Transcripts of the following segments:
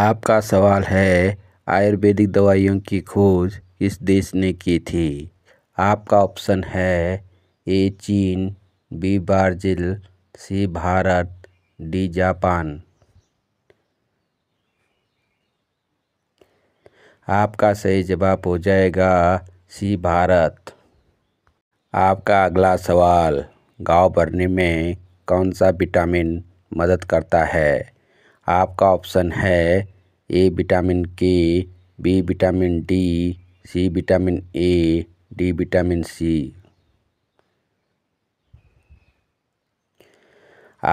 आपका सवाल है आयुर्वेदिक दवाइयों की खोज किस देश ने की थी आपका ऑप्शन है ए चीन B Brazil C Bharat D Japan आपका सही जवाब हो जाएगा सी भारत आपका अगला सवाल गांव भरने में कौन सा विटामिन मदद करता है आपका ऑप्शन है A vitamin K B vitamin D C vitamin A D vitamin C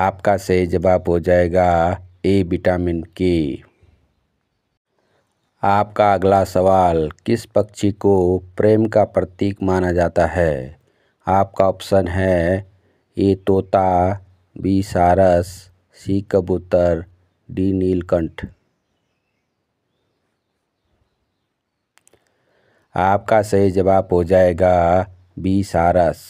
आपका सही जवाब हो जाएगा ए विटामिन के आपका अगला सवाल किस पक्षी को प्रेम का प्रतीक माना जाता है आपका ऑप्शन है ए तोता बी सारस सी कबूतर डी नीलकंठ आपका सही जवाब हो जाएगा बी सारस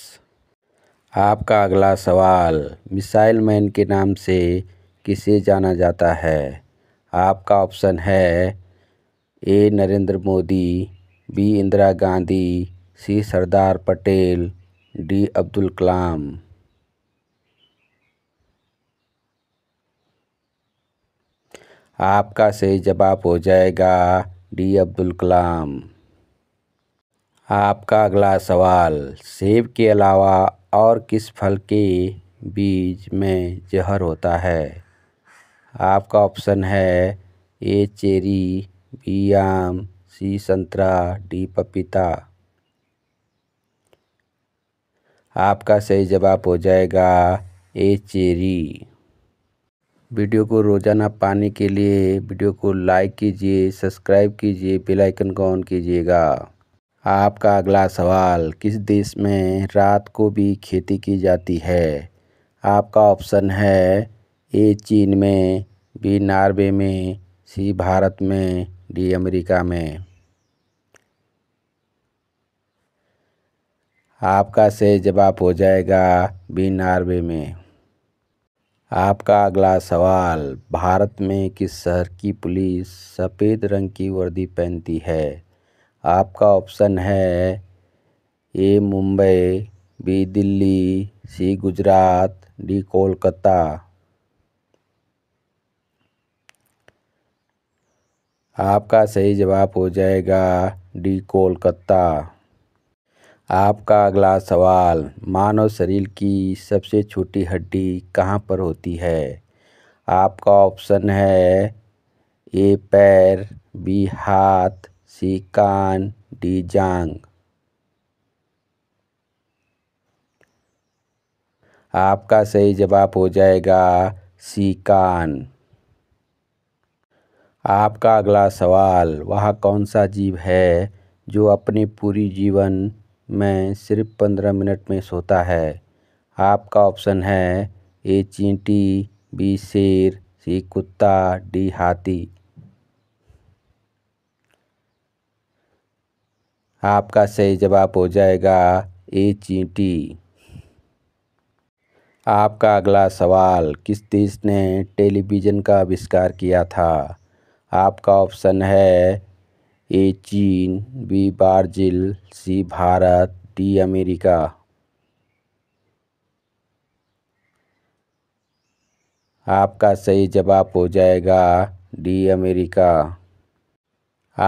आपका अगला सवाल मिसाइल मैन के नाम से किसे जाना जाता है आपका ऑप्शन है A Narendra Modi B Indira Gandhi C Sardar Patel D Abdul Kalam आपका सही जवाब हो जाएगा डी अब्दुल कलाम आपका अगला सवाल सेब के अलावा और किस फल के बीज में जहर होता है आपका ऑप्शन है ए चेरी बी आम सी संतरा डी पपीता आपका सही जवाब हो जाएगा ए चेरी वीडियो को रोज़ाना पाने के लिए वीडियो को लाइक कीजिए सब्सक्राइब कीजिए बेल आइकन को ऑन कीजिएगा आपका अगला सवाल किस देश में रात को भी खेती की जाती है आपका ऑप्शन है ए चीन में बी नार्वे में सी भारत में डी अमेरिका में आपका सही जवाब हो जाएगा बी नार्वे में आपका अगला सवाल भारत में किस शहर की पुलिस सफ़ेद रंग की वर्दी पहनती है आपका ऑप्शन है A Mumbai B Delhi C Gujarat D Kolkata आपका सही जवाब हो जाएगा डी कोलकाता आपका अगला सवाल मानव शरीर की सबसे छोटी हड्डी कहाँ पर होती है आपका ऑप्शन है ए पैर बी हाथ सी कान डी जांग आपका सही जवाब हो जाएगा सी कान आपका अगला सवाल वह कौन सा जीव है जो अपने पूरी जीवन में सिर्फ़ पंद्रह मिनट में सोता है आपका ऑप्शन है ए चींटी बी शेर सी कुत्ता डी हाथी आपका सही जवाब हो जाएगा ए चींटी आपका अगला सवाल किस देश ने टेलीविज़न का आविष्कार किया था आपका ऑप्शन है ए चीन B Brazil C Bharat D America आपका सही जवाब हो जाएगा डी अमेरिका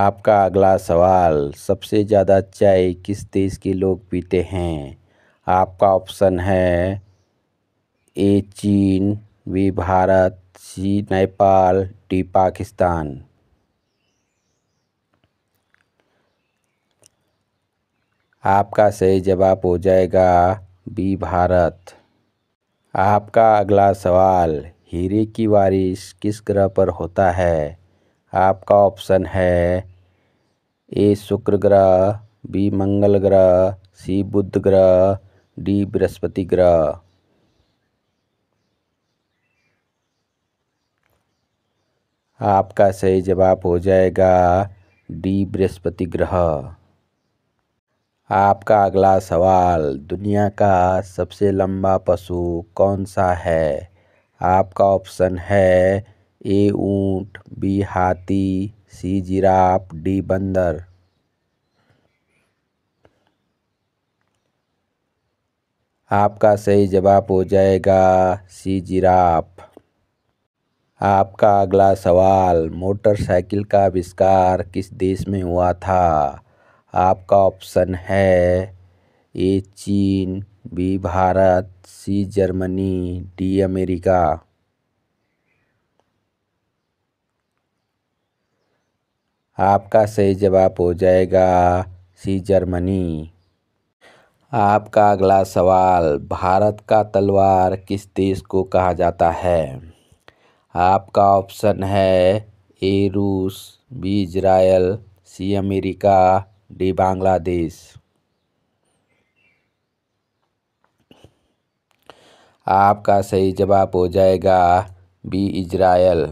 आपका अगला सवाल सबसे ज़्यादा चाय किस देश के लोग पीते हैं आपका ऑप्शन है ए चीन B Bharat C Nepal D Pakistan आपका सही जवाब हो जाएगा बी भारत आपका अगला सवाल हीरे की बारिश किस ग्रह पर होता है आपका ऑप्शन है ए शुक्र ग्रह बी मंगल ग्रह सी बुध ग्रह डी बृहस्पति ग्रह आपका सही जवाब हो जाएगा डी बृहस्पति ग्रह आपका अगला सवाल दुनिया का सबसे लंबा पशु कौन सा है आपका ऑप्शन है ए ऊँट बी हाथी सी जिराफ डी बंदर आपका सही जवाब हो जाएगा सी जिराफ आपका अगला सवाल मोटरसाइकिल का आविष्कार किस देश में हुआ था आपका ऑप्शन है ए चीन B Bharat C Germany D America आपका सही जवाब हो जाएगा सी जर्मनी आपका अगला सवाल भारत का तलवार किस देश को कहा जाता है आपका ऑप्शन है ए रूस B Israel C America D Bangladesh आपका सही जवाब हो जाएगा बी इजराइल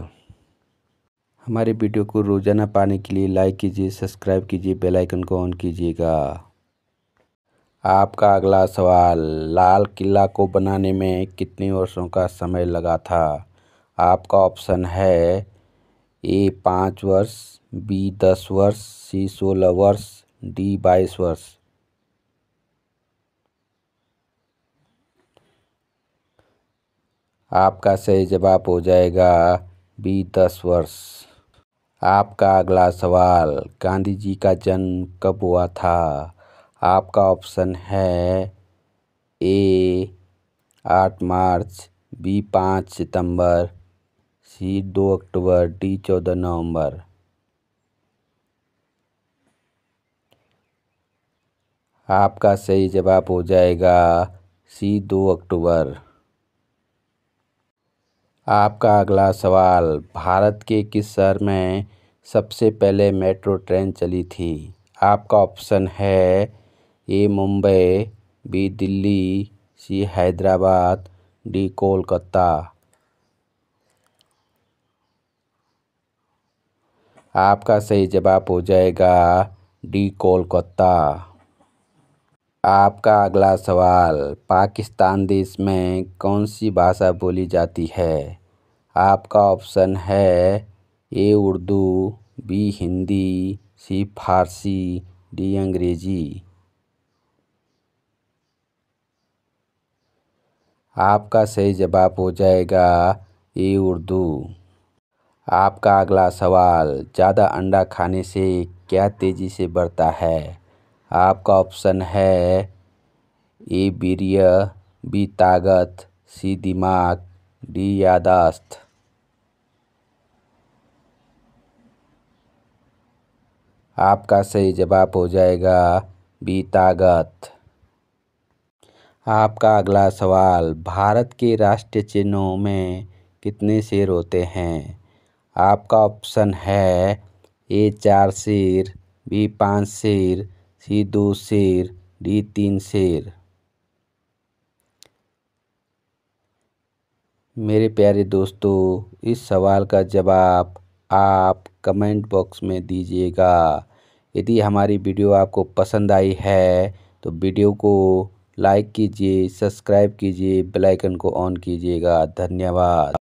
हमारे वीडियो को रोज़ाना पाने के लिए लाइक कीजिए सब्सक्राइब कीजिए बेल आइकन को ऑन कीजिएगा आपका अगला सवाल लाल किला को बनाने में कितने वर्षों का समय लगा था आपका ऑप्शन है ए पाँच वर्ष बी दस वर्ष सी सोलह वर्ष डी बाईस वर्ष आपका सही जवाब हो जाएगा बी दस वर्ष आपका अगला सवाल गांधी जी का जन्म कब हुआ था आपका ऑप्शन है ए आठ मार्च बी पाँच सितंबर सी दो अक्टूबर डी चौदह नवंबर आपका सही जवाब हो जाएगा सी दो अक्टूबर आपका अगला सवाल भारत के किस शहर में सबसे पहले मेट्रो ट्रेन चली थी आपका ऑप्शन है A Mumbai B Delhi C Hyderabad D Kolkata आपका सही जवाब हो जाएगा डी कोलकाता आपका अगला सवाल पाकिस्तान देश में कौन सी भाषा बोली जाती है आपका ऑप्शन है A Urdu B Hindi C Farsi D अंग्रेज़ी आपका सही जवाब हो जाएगा ए उर्दू आपका अगला सवाल ज़्यादा अंडा खाने से क्या तेज़ी से बढ़ता है आपका ऑप्शन है ए वीर्य बी ताकत सी दिमाग डी यादाश्त आपका सही जवाब हो जाएगा बी ताकत आपका अगला सवाल भारत के राष्ट्रीय चिन्हों में कितने शेर होते हैं आपका ऑप्शन है ए चार शेर बी पाँच शेर सी दो शेर डी तीन शेर मेरे प्यारे दोस्तों इस सवाल का जवाब आप कमेंट बॉक्स में दीजिएगा यदि हमारी वीडियो आपको पसंद आई है तो वीडियो को लाइक कीजिए सब्सक्राइब कीजिए बेल आइकन को ऑन कीजिएगा धन्यवाद